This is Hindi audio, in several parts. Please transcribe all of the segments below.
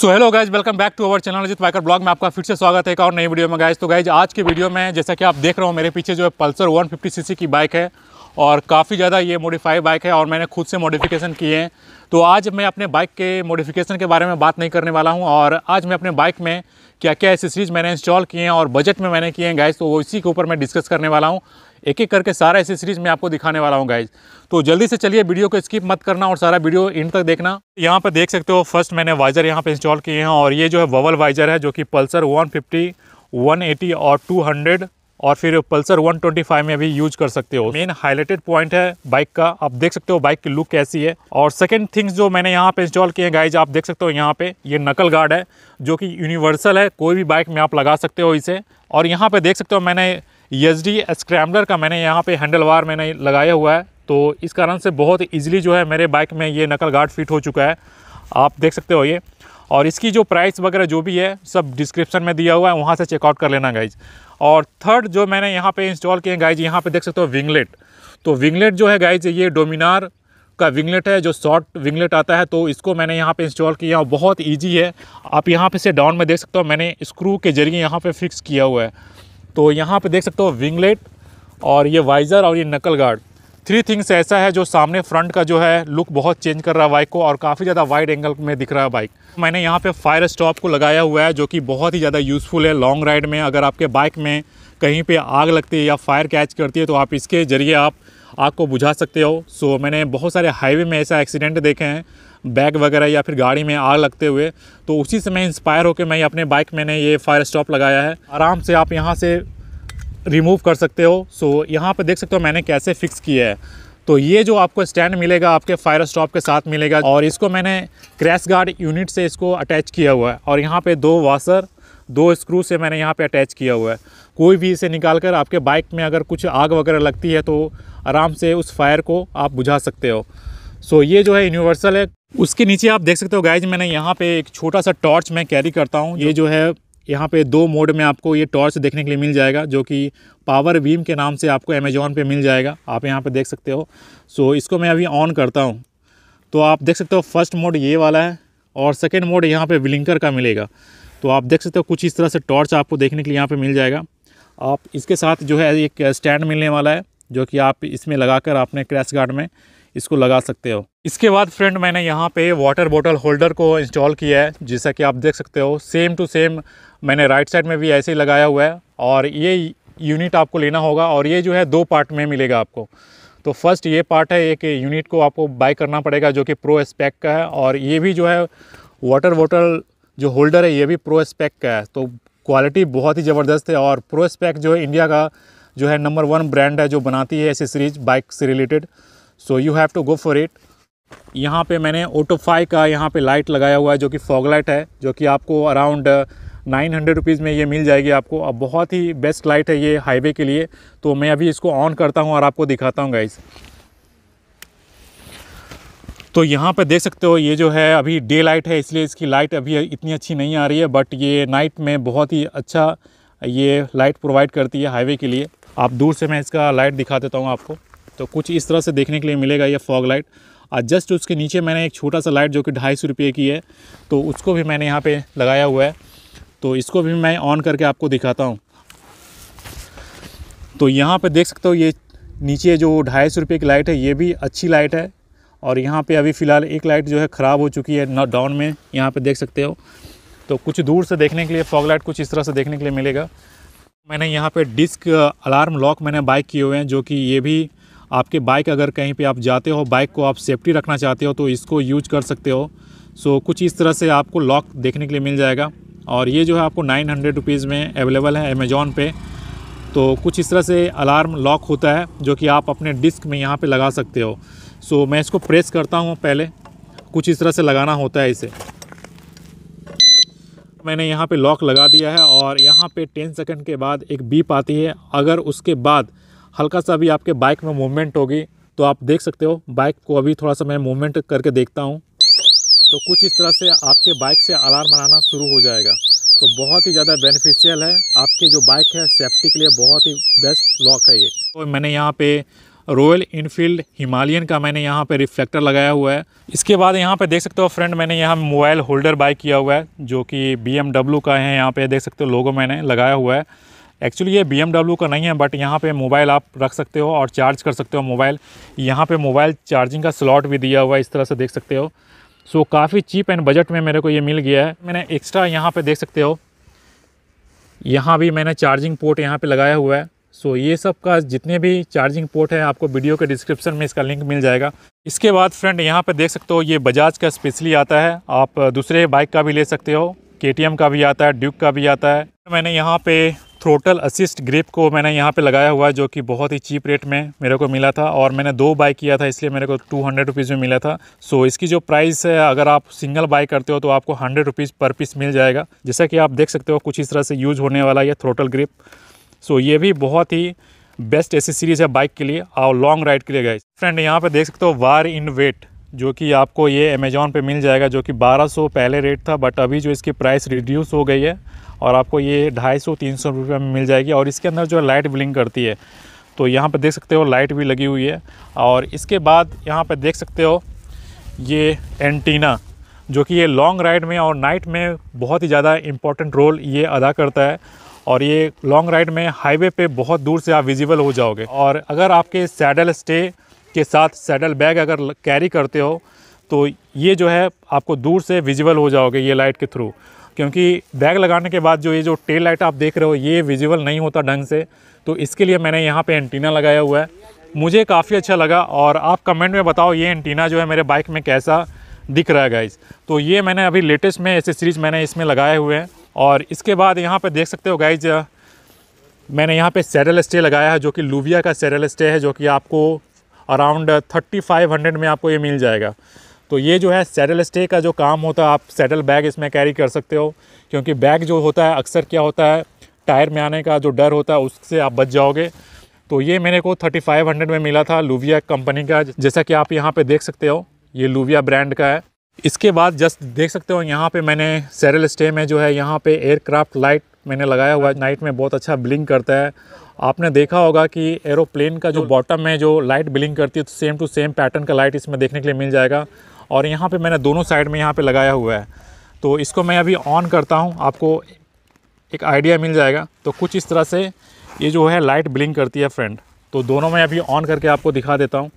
so hello guys welcome back to our channel Ajit Vaikar blog में आपका फिर से स्वागत है एक और नई वीडियो में गाइज तो गाइज आज के वीडियो में जैसा कि आप देख रहे हो मेरे पीछे जो है पल्सर 150 सीसी की बाइक है और काफ़ी ज़्यादा ये मॉडिफाई बाइक है और मैंने खुद से मॉडिफिकेशन किए हैं तो आज मैं अपने बाइक के मॉडिफिकेशन के बारे में बात नहीं करने वाला हूँ और आज मैं अपने बाइक में क्या क्या एसेसरीज मैंने इंस्टॉल किए हैं और बजट में मैंने किए हैं गाइज तो वो इसी के ऊपर मैं डिस्कस करने वाला हूँ एक एक करके सारा एसेसरीज मैं आपको दिखाने वाला हूँ गाइज तो जल्दी से चलिए वीडियो को स्किप मत करना और सारा वीडियो इन तक देखना यहाँ पर देख सकते हो फर्स्ट मैंने वाइजर यहाँ पर इंस्टॉल किए हैं और ये जो है ववल वाइजर है जो कि पल्सर वन फिफ्टी और टू और फिर पल्सर 125 में भी यूज कर सकते हो मेन हाईलाइटेड पॉइंट है बाइक का आप देख सकते हो बाइक की लुक कैसी है और सेकंड थिंग्स जो मैंने यहाँ पे इंस्टॉल किए हैं गाइज आप देख सकते हो यहाँ पे ये नकल गार्ड है जो कि यूनिवर्सल है कोई भी बाइक में आप लगा सकते हो इसे और यहाँ पे देख सकते हो मैंने यस डी स्क्रैम्बलर का मैंने यहाँ पे हैंडल वार मैंने लगाया हुआ है तो इस कारण से बहुत ईजिली जो है मेरे बाइक में ये नकल गार्ड फिट हो चुका है आप देख सकते हो ये और इसकी जो प्राइस वगैरह जो भी है सब डिस्क्रिप्शन में दिया हुआ है वहाँ से चेकआउट कर लेना गाइज और थर्ड जो मैंने यहाँ पे इंस्टॉल किए गाइज यहाँ पे देख सकते हो विंगलेट तो विंगलेट जो है गाइज ये डोमिनार का विंगलेट है जो शॉर्ट विंगलेट आता है तो इसको मैंने यहाँ पे इंस्टॉल किया बहुत ईजी है आप यहाँ पे से डाउन में देख सकते हो मैंने स्क्रू के जरिए यहाँ पे फिक्स किया हुआ है तो यहाँ पे देख सकते हो विंगलेट और ये वाइज़र और ये नकल गार्ड थ्री थिंग्स ऐसा है जो सामने फ्रंट का जो है लुक बहुत चेंज कर रहा है बाइक को और काफ़ी ज़्यादा वाइड एंगल में दिख रहा है बाइक मैंने यहाँ पे फायर स्टॉप को लगाया हुआ है जो कि बहुत ही ज़्यादा यूज़फुल है लॉन्ग राइड में अगर आपके बाइक में कहीं पर आग लगती है या फायर कैच करती है तो आप इसके ज़रिए आप आग को बुझा सकते हो सो मैंने बहुत सारे हाईवे में ऐसा एक्सीडेंट देखे हैं बैग वगैरह या फिर गाड़ी में आग लगते हुए तो उसी से मैं इंस्पायर होकर मैं अपने बाइक मैंने ये फायर स्टॉप लगाया है आराम से आप यहाँ से रिमूव कर सकते हो सो यहाँ पर देख सकते हो मैंने कैसे फिक्स किया है तो ये जो आपको स्टैंड मिलेगा आपके फायर स्टॉप के साथ मिलेगा और इसको मैंने क्रैश गार्ड यूनिट से इसको अटैच किया हुआ है और यहाँ पे दो वाशर दो स्क्रू से मैंने यहाँ पे अटैच किया हुआ है कोई भी इसे निकाल कर आपके बाइक में अगर कुछ आग वगैरह लगती है तो आराम से उस फायर को आप बुझा सकते हो सो ये जो है यूनिवर्सल है उसके नीचे आप देख सकते हो गाइज मैंने यहाँ पे एक छोटा सा टॉर्च मैं कैरी करता हूँ ये जो है यहाँ पे दो मोड में आपको ये टॉर्च देखने के लिए मिल जाएगा जो कि पावर वीम के नाम से आपको अमेजोन पे मिल जाएगा आप यहाँ पे देख सकते हो सो so, इसको मैं अभी ऑन करता हूँ तो आप देख सकते हो फर्स्ट मोड ये वाला है और सेकेंड मोड यहाँ पर विलिंकर का मिलेगा तो आप देख सकते हो कुछ इस तरह से टॉर्च आपको देखने के लिए यहाँ पर मिल जाएगा आप इसके साथ जो है एक स्टैंड मिलने वाला है जो कि आप इसमें लगा कर आपने क्रैश गार्ड में इसको लगा सकते हो इसके बाद फ्रेंड मैंने यहाँ पे वाटर बॉटल होल्डर को इंस्टॉल किया है जैसा कि आप देख सकते हो सेम टू सेम मैंने राइट साइड में भी ऐसे ही लगाया हुआ है और ये यूनिट आपको लेना होगा और ये जो है दो पार्ट में मिलेगा आपको तो फर्स्ट ये पार्ट है एक यूनिट को आपको बाय करना पड़ेगा जो कि प्रो स्पैक का है और ये भी जो है वाटर बॉटल जो होल्डर है ये भी प्रो स्पैक का है तो क्वालिटी बहुत ही ज़बरदस्त है और प्रो स्पैक जो है इंडिया का जो है नंबर वन ब्रांड है जो बनाती है एसेसरीज बाइक से related so you have to go for it यहाँ पे मैंने ओटोफाई का यहाँ पे लाइट लगाया हुआ है जो कि फॉग लाइट है जो कि आपको अराउंड नाइन हंड्रेड रुपीज़ में ये मिल जाएगी आपको अब बहुत ही बेस्ट लाइट है ये हाईवे के लिए तो मैं अभी इसको ऑन करता हूँ और आपको दिखाता हूँ गाइस तो यहाँ पर देख सकते हो ये जो है अभी डे लाइट है इसलिए इसकी लाइट अभी इतनी अच्छी नहीं आ रही है बट ये नाइट में बहुत ही अच्छा ये लाइट प्रोवाइड करती है हाईवे के लिए आप दूर से मैं इसका लाइट दिखा देता हूँ आपको तो कुछ इस तरह से देखने के लिए मिलेगा ये फॉग लाइट और जस्ट उसके नीचे मैंने एक छोटा सा लाइट जो कि ढाई सौ रुपये की है तो उसको भी मैंने यहाँ पे लगाया हुआ है तो इसको भी मैं ऑन करके आपको दिखाता हूँ तो यहाँ पे देख सकते हो ये नीचे जो ढाई सौ रुपये की लाइट है ये भी अच्छी लाइट है और यहाँ पे अभी फ़िलहाल एक लाइट जो है ख़राब हो चुकी है डाउन में यहाँ पर देख सकते हो तो कुछ दूर से देखने के लिए फॉग लाइट कुछ इस तरह से देखने के लिए मिलेगा मैंने यहाँ पर डिस्क अलार्म लॉक मैंने बाइक किए हुए हैं जो कि ये भी आपके बाइक अगर कहीं पे आप जाते हो बाइक को आप सेफ्टी रखना चाहते हो तो इसको यूज कर सकते हो सो कुछ इस तरह से आपको लॉक देखने के लिए मिल जाएगा और ये जो है आपको नाइन हंड्रेड रुपीज़ में अवेलेबल है अमेज़ोन पे तो कुछ इस तरह से अलार्म लॉक होता है जो कि आप अपने डिस्क में यहाँ पर लगा सकते हो सो मैं इसको प्रेस करता हूँ पहले कुछ इस तरह से लगाना होता है इसे मैंने यहाँ पे लॉक लगा दिया है और यहाँ पे 10 सेकंड के बाद एक बीप आती है अगर उसके बाद हल्का सा अभी आपके बाइक में मूवमेंट होगी तो आप देख सकते हो बाइक को अभी थोड़ा सा मैं मूवमेंट करके देखता हूँ तो कुछ इस तरह से आपके बाइक से अलार्म बनाना शुरू हो जाएगा तो बहुत ही ज़्यादा बेनिफिशियल है आपकी जो बाइक है सेफ्टी के लिए बहुत ही बेस्ट लॉक है ये तो मैंने यहाँ पे रॉयल इनफील्ड हिमालयन का मैंने यहाँ पे रिफ्लेक्टर लगाया हुआ है इसके बाद यहाँ पे देख सकते हो फ्रेंड मैंने यहाँ मोबाइल होल्डर बाइक किया हुआ है जो कि बी का है यहाँ पर देख सकते हो लोगों मैंने लगाया हुआ है एक्चुअली ये बी का नहीं है बट यहाँ पे मोबाइल आप रख सकते हो और चार्ज कर सकते हो मोबाइल यहाँ पे मोबाइल चार्जिंग का स्लॉट भी दिया हुआ है इस तरह से देख सकते हो सो so, काफ़ी चीप एंड बजट में मेरे को ये मिल गया है मैंने एक्स्ट्रा यहाँ पर देख सकते हो यहाँ भी मैंने चार्जिंग पोर्ट यहाँ पर लगाया हुआ है सो so, ये सब का जितने भी चार्जिंग पोर्ट है आपको वीडियो के डिस्क्रिप्शन में इसका लिंक मिल जाएगा इसके बाद फ्रेंड यहाँ पर देख सकते हो ये बजाज का स्पेशली आता है आप दूसरे बाइक का भी ले सकते हो के का भी आता है ड्यूक का भी आता है मैंने यहाँ पे थ्रोटल असिस्ट ग्रिप को मैंने यहाँ पे लगाया हुआ है जो कि बहुत ही चीप रेट में मेरे को मिला था और मैंने दो बाइक किया था इसलिए मेरे को टू हंड्रेड रुपीज़ में मिला था सो इसकी जो प्राइस है अगर आप सिंगल बाय करते हो तो आपको हंड्रेड रुपीज़ पर पीस मिल जाएगा जैसा कि आप देख सकते हो कुछ इस तरह से यूज होने वाला यह थ्रोटल ग्रिप सो ये भी बहुत ही बेस्ट एसेसरीज़ है बाइक के लिए और लॉन्ग राइड के लिए गए फ्रेंड यहाँ पर देख सकते हो वार इन वेट जो कि आपको ये अमेज़ॉन पे मिल जाएगा जो कि 1200 पहले रेट था बट अभी जो इसकी प्राइस रिड्यूस हो गई है और आपको ये ढाई सौ तीन सौ रुपये में मिल जाएगी और इसके अंदर जो लाइट बिलिंग करती है तो यहाँ पर देख सकते हो लाइट भी लगी हुई है और इसके बाद यहाँ पर देख सकते हो ये एंटीना जो कि ये लॉन्ग राइड में और नाइट में बहुत ही ज़्यादा इम्पॉर्टेंट रोल ये अदा करता है और ये लॉन्ग राइड में हाईवे पे बहुत दूर से आप विजिबल हो जाओगे और अगर आपके सैडल स्टे के साथ सैडल बैग अगर कैरी करते हो तो ये जो है आपको दूर से विजिबल हो जाओगे ये लाइट के थ्रू क्योंकि बैग लगाने के बाद जो ये जो टेल लाइट आप देख रहे हो ये विजिबल नहीं होता ढंग से तो इसके लिए मैंने यहाँ पे एंटीना लगाया हुआ है मुझे काफ़ी अच्छा लगा और आप कमेंट में बताओ ये एंटीना जो है मेरे बाइक में कैसा दिख रहा है गाइज तो ये मैंने अभी लेटेस्ट में ऐसे सीरीज मैंने इसमें लगाए हुए हैं और इसके बाद यहाँ पर देख सकते हो गाइज मैंने यहाँ पर सैरल स्टे लगाया है जो कि लूविया का सैरल स्टे है जो कि आपको अराउंड थर्टी फाइव हंड्रेड में आपको ये मिल जाएगा तो ये जो है सैडल स्टे का जो काम होता है आप सैडल बैग इसमें कैरी कर सकते हो क्योंकि बैग जो होता है अक्सर क्या होता है टायर में आने का जो डर होता है उससे आप बच जाओगे तो ये मेरे को 3500 में मिला था लुविया कंपनी का जैसा कि आप यहाँ पे देख सकते हो ये लुविया ब्रांड का है इसके बाद जस्ट देख सकते हो यहाँ पे मैंने सैरल स्टे में जो है यहाँ पे एयरक्राफ्ट लाइट मैंने लगाया हुआ है नाइट में बहुत अच्छा ब्लिंग करता है आपने देखा होगा कि एरोप्लेन का जो बॉटम में जो लाइट बिलिंग करती है तो सेम टू सेम पैटर्न का लाइट इसमें देखने के लिए मिल जाएगा और यहाँ पे मैंने दोनों साइड में यहाँ पे लगाया हुआ है तो इसको मैं अभी ऑन करता हूँ आपको एक आइडिया मिल जाएगा तो कुछ इस तरह से ये जो है लाइट ब्लिंक करती है फ्रेंड तो दोनों मैं अभी ऑन करके आपको दिखा देता हूँ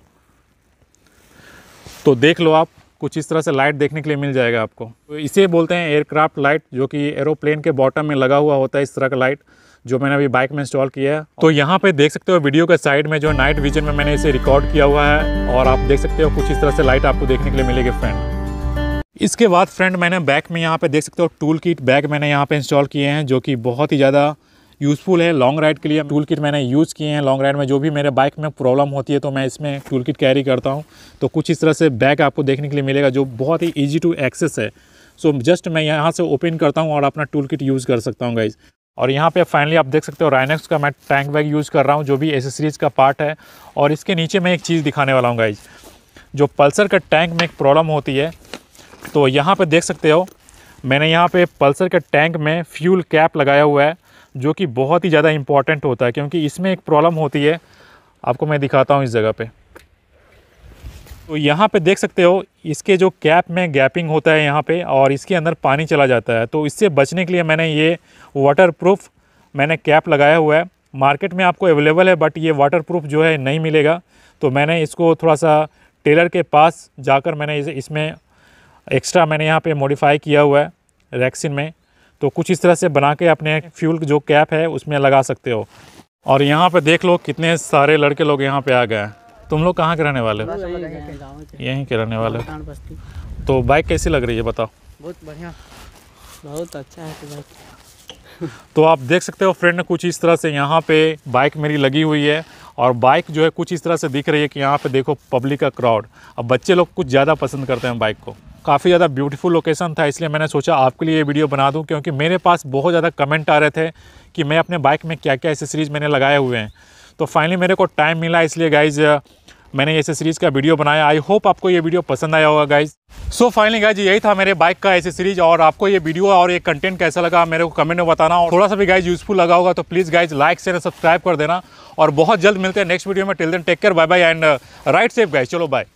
तो देख लो आप कुछ इस तरह से लाइट देखने के लिए मिल जाएगा आपको तो इसे बोलते हैं एयरक्राफ्ट लाइट जो कि एरोप्लेन के बॉटम में लगा हुआ होता है इस तरह का लाइट जो मैंने अभी बाइक में इंस्टॉल किया है तो यहाँ पे देख सकते हो वीडियो के साइड में जो नाइट विजन में मैंने इसे रिकॉर्ड किया हुआ है और आप देख सकते हो कुछ इस तरह से लाइट आपको देखने के लिए मिलेगी फ्रेंड इसके बाद फ्रेंड मैंने बैग में यहाँ पे देख सकते हो टूल किट बैग मैंने यहाँ पे इंस्टॉल किए हैं जो कि बहुत ही ज़्यादा यूज़फुल है लॉन्ग राइड के लिए टूल किट मैंने यूज़ किए हैं लॉन्ग राइड में जो भी मेरे बाइक में प्रॉब्लम होती है तो मैं इसमें टूल किट कैरी करता हूँ तो कुछ इस तरह से बैग आपको देखने के लिए मिलेगा जो बहुत ही ईजी टू एक्सेस है सो so, जस्ट मैं यहाँ से ओपन करता हूँ और अपना टूल किट यूज़ कर सकता हूँ गाइज़ और यहाँ पे फाइनली आप देख सकते हो राइनेक्स का मैं टैंक बैग यूज़ कर रहा हूँ जो भी एसेसरीज़ का पार्ट है और इसके नीचे मैं एक चीज़ दिखाने वाला हूँ गाइज जो पल्सर का टैंक में एक प्रॉब्लम होती है तो यहाँ पे देख सकते हो मैंने यहाँ पे पल्सर के टैंक में फ्यूल कैप लगाया हुआ है जो कि बहुत ही ज़्यादा इम्पॉर्टेंट होता है क्योंकि इसमें एक प्रॉब्लम होती है आपको मैं दिखाता हूँ इस जगह पर तो यहाँ पे देख सकते हो इसके जो कैप में गैपिंग होता है यहाँ पे और इसके अंदर पानी चला जाता है तो इससे बचने के लिए मैंने ये वाटरप्रूफ मैंने कैप लगाया हुआ है मार्केट में आपको अवेलेबल है बट ये वाटरप्रूफ जो है नहीं मिलेगा तो मैंने इसको थोड़ा सा टेलर के पास जाकर मैंने इसे इसमें एक्स्ट्रा मैंने यहाँ पे मॉडिफाई किया हुआ है रैक्सिन में तो कुछ इस तरह से बना के अपने फ्यूल जो कैप है उसमें लगा सकते हो और यहाँ पर देख लो कितने सारे लड़के लोग यहाँ पर आ गए हैं तुम लोग कहाँ के रहने वाले हो यहीं के रहने वाले तो बाइक कैसी लग रही है बताओ बहुत बढ़िया बहुत अच्छा है बाइक तो आप देख सकते हो फ्रेंड ने कुछ इस तरह से यहाँ पे बाइक मेरी लगी हुई है और बाइक जो है कुछ इस तरह से दिख रही है कि यहाँ पे देखो पब्लिक का क्राउड अब बच्चे लोग कुछ ज़्यादा पसंद करते हैं बाइक को काफ़ी ज़्यादा ब्यूटीफुल लोकेशन था इसलिए मैंने सोचा आपके लिए ये वीडियो बना दूँ क्योंकि मेरे पास बहुत ज़्यादा कमेंट आ रहे थे कि मैं अपने बाइक में क्या क्या एसेसरीज मैंने लगाए हुए हैं तो फाइनली मेरे को टाइम मिला इसलिए गाइज मैंने ऐसे सीरीज़ का वीडियो बनाया आई होप आपको ये वीडियो पसंद आया होगा गाइज सो फाइनली गाइज यही था मेरे बाइक का ऐसे सीरीज और आपको ये वीडियो और ये कंटेंट कैसा लगा मेरे को कमेंट में बताना और थोड़ा सा भी गाइज यूजफुल लगा होगा तो please guys like share subscribe कर देना और बहुत जल्द मिलते हैं नेक्स्ट वीडियो में till then take care bye bye and ride safe guys चलो बाय